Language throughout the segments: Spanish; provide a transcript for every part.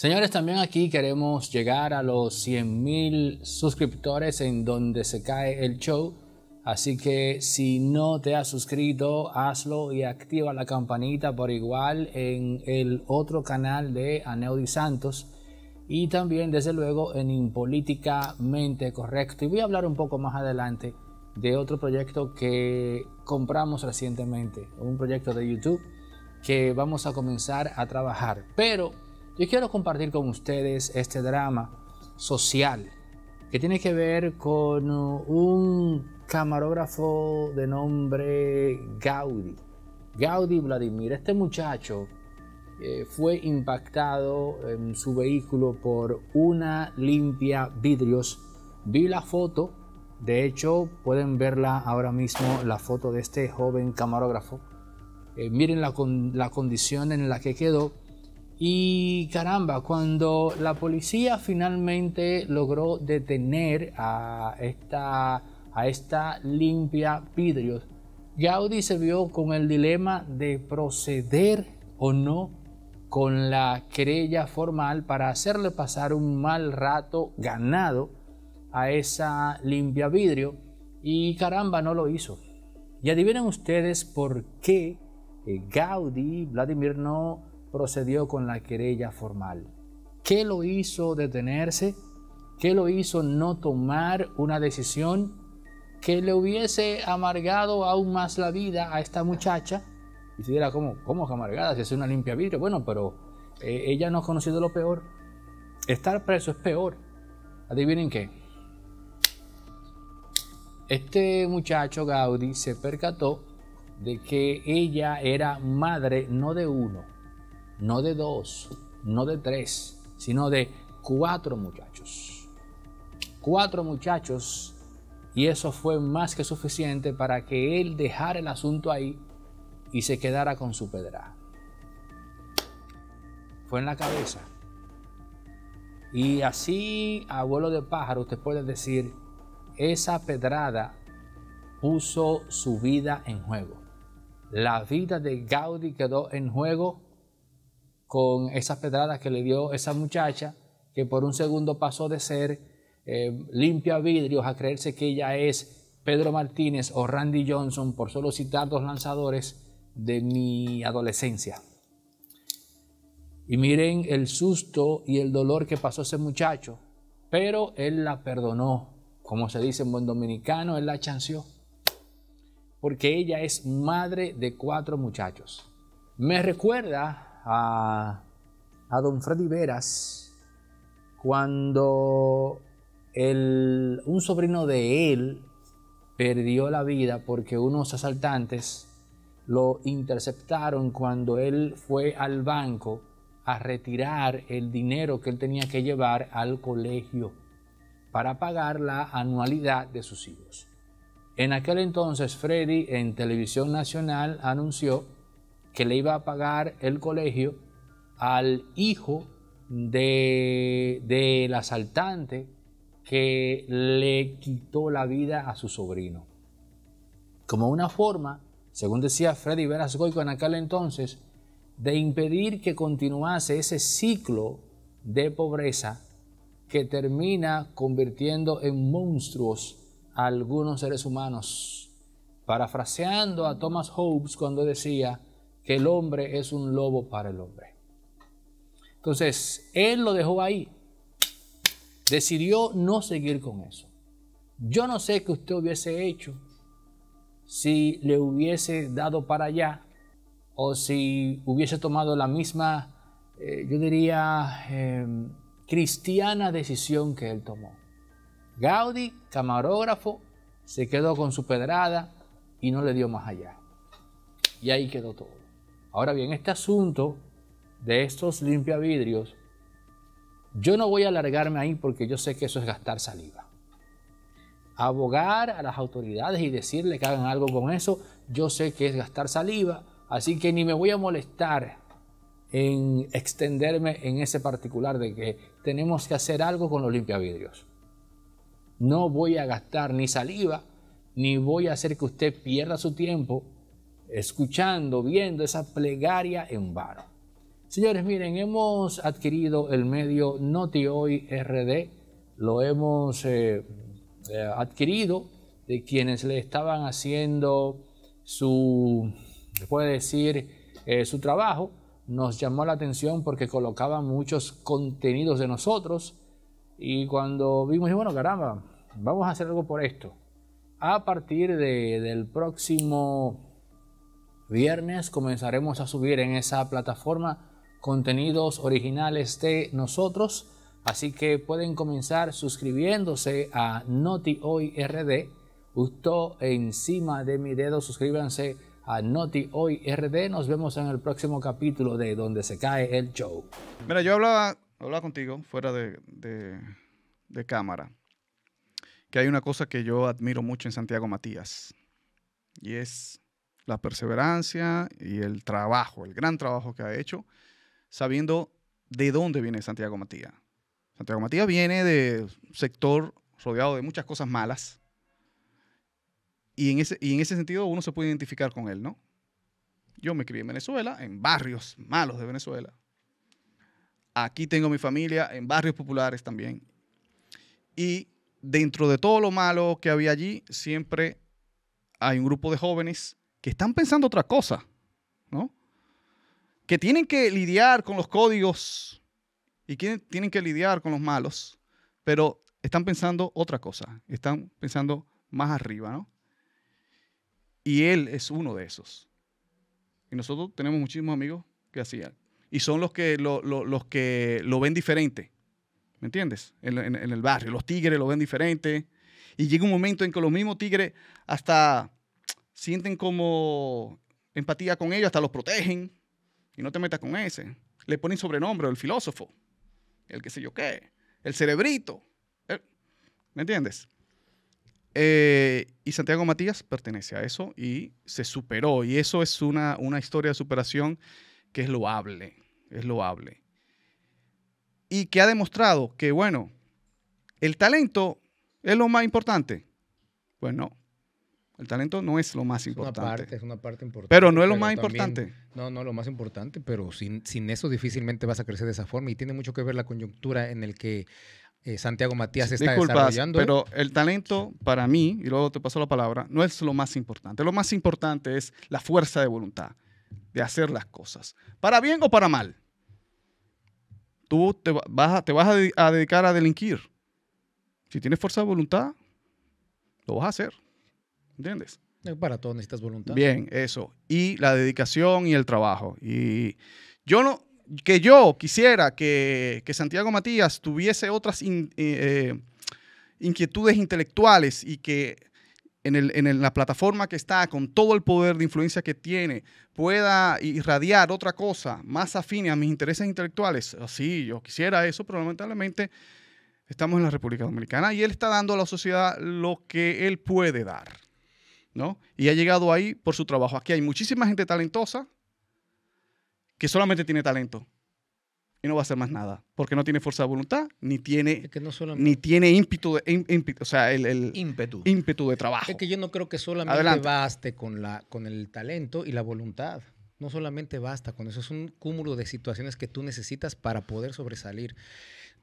Señores, también aquí queremos llegar a los 100 mil suscriptores en donde se cae el show. Así que si no te has suscrito, hazlo y activa la campanita por igual en el otro canal de Aneudi Santos y también desde luego en Impolíticamente Correcto. Y voy a hablar un poco más adelante de otro proyecto que compramos recientemente, un proyecto de YouTube que vamos a comenzar a trabajar. Pero yo quiero compartir con ustedes este drama social que tiene que ver con uh, un camarógrafo de nombre Gaudi. Gaudi Vladimir, este muchacho eh, fue impactado en su vehículo por una limpia vidrios. Vi la foto, de hecho pueden verla ahora mismo, la foto de este joven camarógrafo. Eh, miren con, la condición en la que quedó y caramba, cuando la policía finalmente logró detener a esta, a esta limpia vidrio, Gaudí se vio con el dilema de proceder o no con la querella formal para hacerle pasar un mal rato ganado a esa limpia vidrio y caramba no lo hizo. Y adivinen ustedes por qué eh, Gaudí, Vladimir no procedió con la querella formal. ¿Qué lo hizo detenerse? ¿Qué lo hizo no tomar una decisión que le hubiese amargado aún más la vida a esta muchacha? Y si era como, cómo amargada? Si es una limpia vidrio. Bueno, pero eh, ella no ha conocido lo peor. Estar preso es peor. Adivinen qué. Este muchacho Gaudí se percató de que ella era madre no de uno, no de dos, no de tres, sino de cuatro muchachos. Cuatro muchachos y eso fue más que suficiente para que él dejara el asunto ahí y se quedara con su pedra. Fue en la cabeza. Y así, abuelo de pájaro, usted puede decir, esa pedrada puso su vida en juego. La vida de Gaudí quedó en juego con esas pedradas que le dio esa muchacha, que por un segundo pasó de ser eh, limpia vidrios a creerse que ella es Pedro Martínez o Randy Johnson, por solo citar dos lanzadores de mi adolescencia. Y miren el susto y el dolor que pasó ese muchacho, pero él la perdonó, como se dice en buen dominicano, él la chanceó, porque ella es madre de cuatro muchachos. Me recuerda a, don Freddy Veras cuando el, un sobrino de él perdió la vida porque unos asaltantes lo interceptaron cuando él fue al banco a retirar el dinero que él tenía que llevar al colegio para pagar la anualidad de sus hijos. En aquel entonces Freddy en televisión nacional anunció que le iba a pagar el colegio al hijo del asaltante que le quitó la vida a su sobrino. Como una forma, según decía Freddy Veras en aquel entonces, de impedir que continuase ese ciclo de pobreza que termina convirtiendo en monstruos a algunos seres humanos. Parafraseando a Thomas Hobbes cuando decía, que el hombre es un lobo para el hombre. Entonces, él lo dejó ahí. Decidió no seguir con eso. Yo no sé qué usted hubiese hecho si le hubiese dado para allá o si hubiese tomado la misma, eh, yo diría, em, cristiana decisión que él tomó. Gaudi, camarógrafo, se quedó con su pedrada y no le dio más allá. Y ahí quedó todo. Ahora bien, este asunto de estos limpiavidrios, yo no voy a alargarme ahí porque yo sé que eso es gastar saliva. Abogar a las autoridades y decirle que hagan algo con eso, yo sé que es gastar saliva, así que ni me voy a molestar en extenderme en ese particular de que tenemos que hacer algo con los limpiavidrios. No voy a gastar ni saliva, ni voy a hacer que usted pierda su tiempo escuchando, viendo esa plegaria en vano. Señores, miren, hemos adquirido el medio Noti RD, lo hemos eh, eh, adquirido de quienes le estaban haciendo su, puede decir, eh, su trabajo. Nos llamó la atención porque colocaba muchos contenidos de nosotros y cuando vimos, bueno, caramba, vamos a hacer algo por esto. A partir del próximo viernes comenzaremos a subir en esa plataforma contenidos originales de nosotros. Así que pueden comenzar suscribiéndose a Noti Hoy RD. Justo encima de mi dedo, suscríbanse a Noti Hoy RD. Nos vemos en el próximo capítulo de Donde se cae el show. Mira, yo hablaba, hablaba contigo fuera de cámara. Que hay una cosa que yo admiro mucho en Santiago Matías. Y es la perseverancia y el trabajo, el gran trabajo que ha hecho, sabiendo de dónde viene Santiago Matías. Santiago Matías viene de un sector rodeado de muchas cosas malas. Y en, ese, y en ese sentido uno se puede identificar con él, ¿no? Yo me crié en Venezuela, en barrios malos de Venezuela. Aquí tengo mi familia, en barrios populares también. Y dentro de todo lo malo que había allí, siempre hay un grupo de jóvenes están pensando otra cosa, ¿no? Que tienen que lidiar con los códigos y que tienen que lidiar con los malos, pero están pensando otra cosa, están pensando más arriba, ¿no? Y él es uno de esos. Y nosotros tenemos muchísimos amigos que hacían. Y son los que lo, los que lo ven diferente. ¿Me entiendes? en, el barrio. Los tigres lo ven diferente. Y llega un momento en que los mismos tigres hasta sienten como empatía con ellos, hasta los protegen. Y no te metas con ese. Le ponen sobrenombre, el filósofo, el que sé yo qué, el cerebrito. ¿Me entiendes? Eh, y Santiago Matías pertenece a eso y se superó. Y eso es una, una historia de superación que es loable, es loable. Y que ha demostrado que, bueno, el talento es lo más importante. Pues no, el talento no es lo más importante. es una parte importante. Pero no es lo más importante. No, no, lo más importante, pero sin, sin eso difícilmente vas a crecer de esa forma y tiene mucho que ver la coyuntura en el que eh, Santiago Matías está Disculpas, ¿eh? Pero el talento para mí, y luego te paso la palabra, no es lo más importante. Lo más importante es la fuerza de voluntad de hacer las cosas, para bien o para mal. Tú te vas te vas a dedicar a delinquir. Si tienes fuerza de voluntad, lo vas a hacer. ¿Entiendes? Eh, para todo necesitas voluntad. Bien, eso. Y la dedicación y el trabajo. Y yo no, que yo quisiera que, Santiago Matías tuviese otras eh, eh, inquietudes intelectuales y que en, la plataforma que está, con todo el poder de influencia que tiene, pueda irradiar otra cosa más afín a mis intereses intelectuales. Ah, sí, yo quisiera eso, pero lamentablemente estamos en la República Dominicana y él está dando a la sociedad lo que él puede dar. Y ha llegado ahí por su trabajo. Aquí hay muchísima gente talentosa que solamente tiene talento y no va a hacer más nada, porque no tiene fuerza de voluntad, ni tiene, ni tiene ímpetu, de, sea, el, ímpetu. de trabajo. Es que yo no creo que solamente baste con, la, con el talento y la voluntad. No solamente basta con eso, es un cúmulo de situaciones que tú necesitas para poder sobresalir.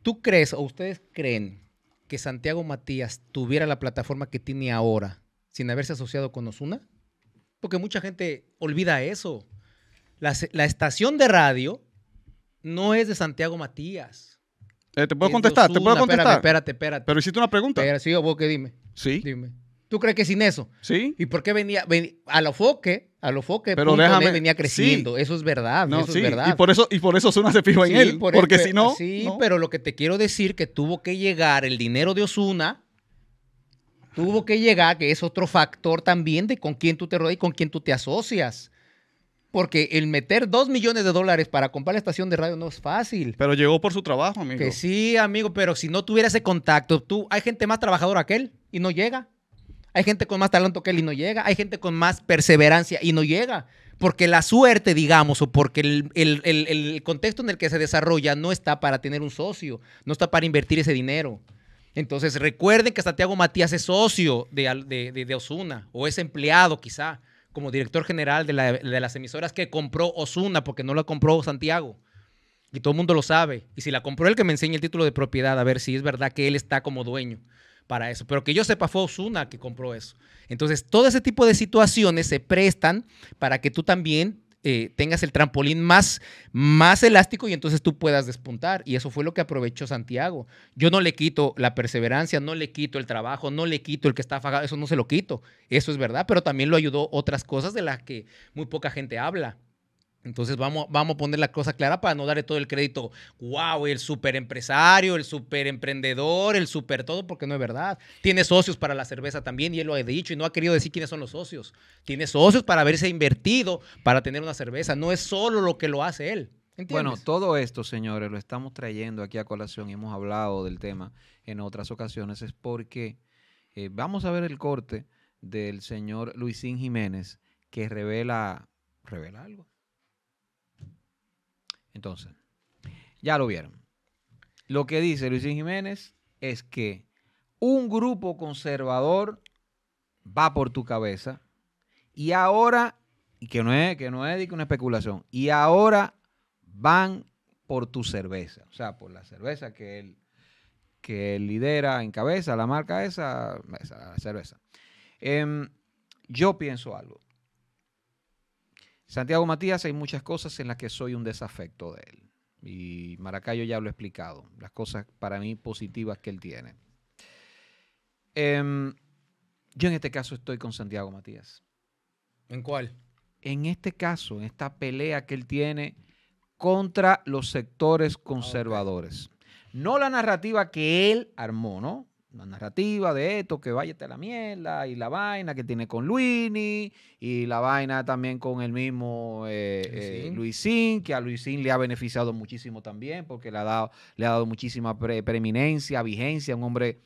¿Tú crees o ustedes creen que Santiago Matías tuviera la plataforma que tiene ahora sin haberse asociado con Osuna? Porque mucha gente olvida eso. La, estación de radio no es de Santiago Matías. Eh, te puedo contestar, te puedo contestar. Espérate, espérate, Pero hiciste una pregunta. sí, vos qué dime. Sí. Dime. ¿Tú crees que sin eso? Sí. ¿Y por qué venía, a lo foque? A lo foque pero déjame, venía creciendo. Eso es verdad. No, eso es verdad. Y por eso, y por eso Osuna se fijó en él. porque si no. Sí, pero lo que te quiero decir que tuvo que llegar el dinero de Osuna Tuvo que llegar, que es otro factor también de con quién tú te rodeas y con quién tú te asocias. Porque el meter dos millones de dólares para comprar la estación de radio no es fácil. Pero llegó por su trabajo, amigo. Que sí, amigo, pero si no tuviera ese contacto, tú, hay gente más trabajadora que él y no llega. Hay gente con más talento que él y no llega. Hay gente con más perseverancia y no llega. Porque la suerte, digamos, o porque el contexto en el que se desarrolla no está para tener un socio, no está para invertir ese dinero. Entonces recuerden que Santiago Matías es socio de, Osuna o es empleado quizá como director general de, las emisoras que compró Osuna, porque no la compró Santiago. Y todo el mundo lo sabe. Y si la compró él, que me enseñe el título de propiedad, a ver si es verdad que él está como dueño para eso. Pero que yo sepa, fue Osuna que compró eso. Entonces, todo ese tipo de situaciones se prestan para que tú también eh, tengas el trampolín más, más elástico y entonces tú puedas despuntar. Y eso fue lo que aprovechó Santiago. Yo no le quito la perseverancia, no le quito el trabajo, no le quito el que está afagado, eso no se lo quito. Eso es verdad, pero también lo ayudó otras cosas de las que muy poca gente habla. Entonces vamos, vamos a poner la cosa clara para no darle todo el crédito. ¡Wow! El super empresario, el super emprendedor, el super todo, porque no es verdad. Tiene socios para la cerveza también, y él lo ha dicho, y no ha querido decir quiénes son los socios. Tiene socios para haberse invertido para tener una cerveza. No es solo lo que lo hace él. Bueno, todo esto, señores, lo estamos trayendo aquí a colación y hemos hablado del tema en otras ocasiones. Es porque eh, vamos a ver el corte del señor Luisín Jiménez que revela, revela algo entonces, ya lo vieron. Lo que dice Luis Jiménez es que un grupo conservador va por tu cabeza y ahora, y que no es, que no es una especulación, y ahora van por tu cerveza, o sea, por la cerveza que él, lidera en cabeza, la marca esa, esa cerveza. Em, yo pienso algo. Santiago Matías, hay muchas cosas en las que soy un desafecto de él. Y Maracayo ya lo ha explicado, las cosas para mí positivas que él tiene. Em, yo en este caso estoy con Santiago Matías. ¿En cuál? En este caso, en esta pelea que él tiene contra los sectores ah, conservadores. No la narrativa que él armó, ¿no? una narrativa de esto, que váyate a la mierda, y la vaina que tiene con Luini, y la vaina también con el mismo eh, eh, Luisín, que a Luisín le ha beneficiado muchísimo también, porque le ha dado, le ha dado muchísima preeminencia, vigencia, un hombre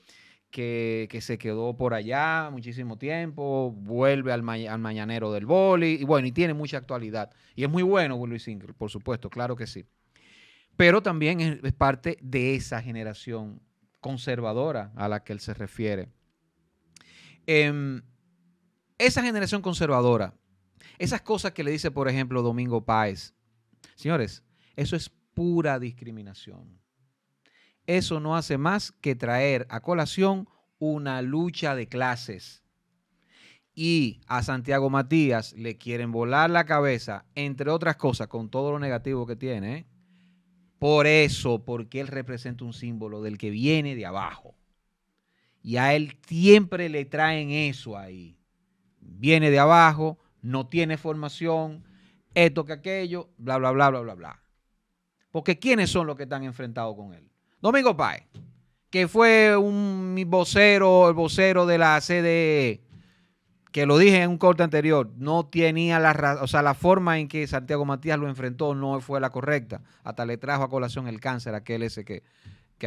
que, se quedó por allá muchísimo tiempo, vuelve al, mañanero del boli, y bueno, y tiene mucha actualidad. Y es muy bueno Luisín, por supuesto, claro que sí. Pero también es parte de esa generación conservadora a la que él se refiere. Em, esa generación conservadora, esas cosas que le dice, por ejemplo, Domingo Páez, señores, eso es pura discriminación. Eso no hace más que traer a colación una lucha de clases. Y a Santiago Matías le quieren volar la cabeza, entre otras cosas, con todo lo negativo que tiene, ¿eh? Por eso, porque él representa un símbolo del que viene de abajo. Y a él siempre le traen eso ahí. Viene de abajo, no tiene formación, esto que aquello, bla, bla, bla, bla, bla, bla. Porque ¿quiénes son los que están enfrentados con él? Domingo Páez, que fue un vocero, el vocero de la CDE que lo dije en un corte anterior, no tenía la o sea, la forma en que Santiago Matías lo enfrentó no fue la correcta. Hasta le trajo a colación el cáncer, aquel ese que,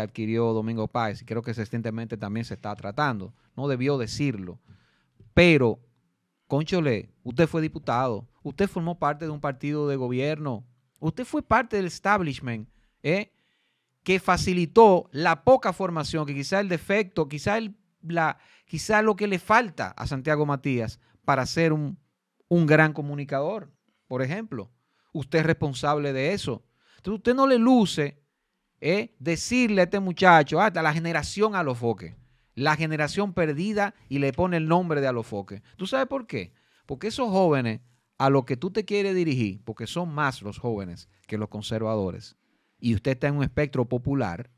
adquirió Domingo Páez, y creo que recientemente también se está tratando. No debió decirlo. Pero, Conchole, usted fue diputado, usted formó parte de un partido de gobierno, usted fue parte del establishment, ¿eh? que facilitó la poca formación, que quizá el defecto, quizá el quizás quizá lo que le falta a Santiago Matías para ser un, gran comunicador, por ejemplo. Usted es responsable de eso. Entonces usted no le luce eh, decirle a este muchacho, hasta ah, la generación a Alofoque, la generación perdida y le pone el nombre de Alofoque. ¿Tú sabes por qué? Porque esos jóvenes a los que tú te quieres dirigir, porque son más los jóvenes que los conservadores, y usted está en un espectro popular,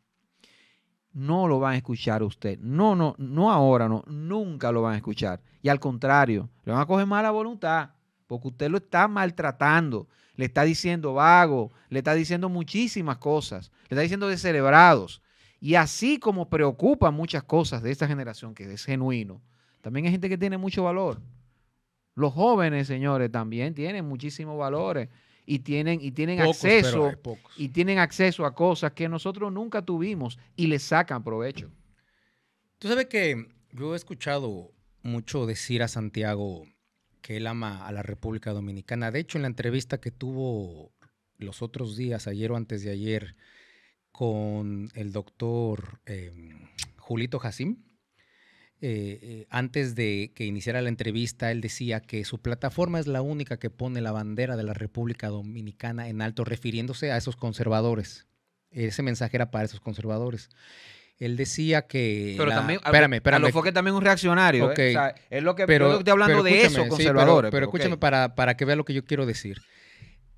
no lo van a escuchar usted. No, no, no ahora, no, nunca lo van a escuchar. Y al contrario, le van a coger mala voluntad, porque usted lo está maltratando, le está diciendo vago, le está diciendo muchísimas cosas, le está diciendo descerebrados. Y así como preocupa muchas cosas de esta generación, que es genuino, también hay gente que tiene mucho valor. Los jóvenes, señores, también tienen muchísimos valores y tienen, y tienen acceso y tienen acceso a cosas que nosotros nunca tuvimos y les sacan provecho. Tú sabes que yo he escuchado mucho decir a Santiago que él ama a la República Dominicana. De hecho, en la entrevista que tuvo los otros días, ayer o antes de ayer, con el doctor eh, Julito Jacim, eh, eh, antes de que iniciara la entrevista, él decía que su plataforma es la única que pone la bandera de la República Dominicana en alto, refiriéndose a esos conservadores. Ese mensaje era para esos conservadores. Él decía que. Pero también. Espérame, espérame. A lo fue que también un reaccionario. ¿eh? es lo que. Pero, estoy hablando de eso, conservadores. pero, pues, escúchame para, para que vea lo que yo quiero decir.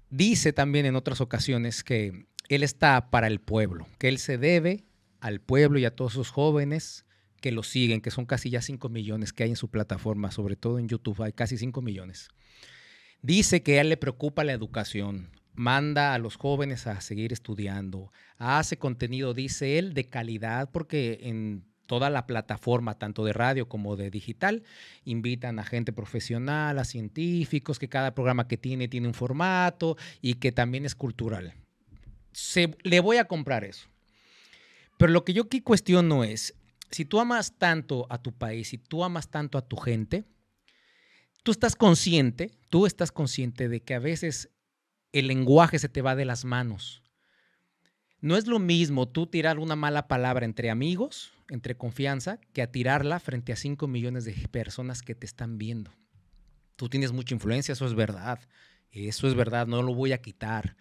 Dice también en otras ocasiones que él está para el pueblo, que él se debe al pueblo y a todos sus jóvenes que lo siguen, que son casi ya 5 millones que hay en su plataforma, sobre todo en YouTube, hay casi 5 millones. Dice que a él le preocupa la educación, manda a los jóvenes a seguir estudiando, hace contenido, dice él, de calidad, porque en toda la plataforma, tanto de radio como de digital. Invitan a gente profesional, a científicos, que cada programa que tiene tiene un formato y que también es cultural. Se, le voy a comprar eso. Pero lo que yo aquí cuestiono es, si tú amas tanto a tu país, si tú amas tanto a tu gente, tú estás consciente, tú estás consciente de que a veces el lenguaje se te va de las manos. No es lo mismo tú tirar una mala palabra entre amigos, entre confianza, que a tirarla frente a 5 millones de personas que te están viendo. Tú tienes mucha influencia, eso es verdad. Eso es verdad, no lo voy a quitar.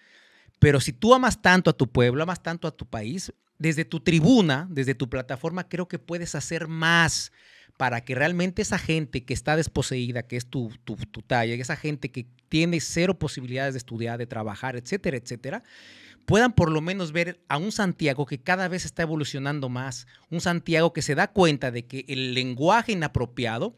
Pero si tú amas tanto a tu pueblo, amas tanto a tu país, desde tu tribuna, desde tu plataforma, creo que puedes hacer más para que realmente esa gente que está desposeída, que es tu, tu, talla, esa gente que tiene cero posibilidades de estudiar, de trabajar, etcétera, etcétera, puedan por lo menos ver a un Santiago que cada vez está evolucionando más, un Santiago que se da cuenta de que el lenguaje inapropiado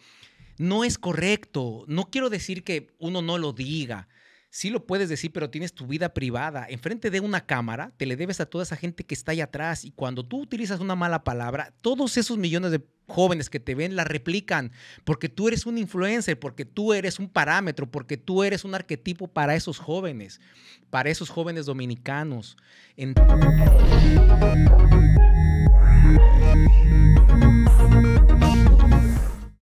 no es correcto. No quiero decir que uno no lo diga, sí lo puedes decir, pero tienes tu vida privada. Enfrente de una cámara, te le debes a toda esa gente que está ahí atrás. Y cuando tú utilizas una mala palabra, todos esos millones de jóvenes que te ven la replican, porque tú eres un influencer, porque tú eres un parámetro, porque tú eres un arquetipo para esos jóvenes, para esos jóvenes dominicanos.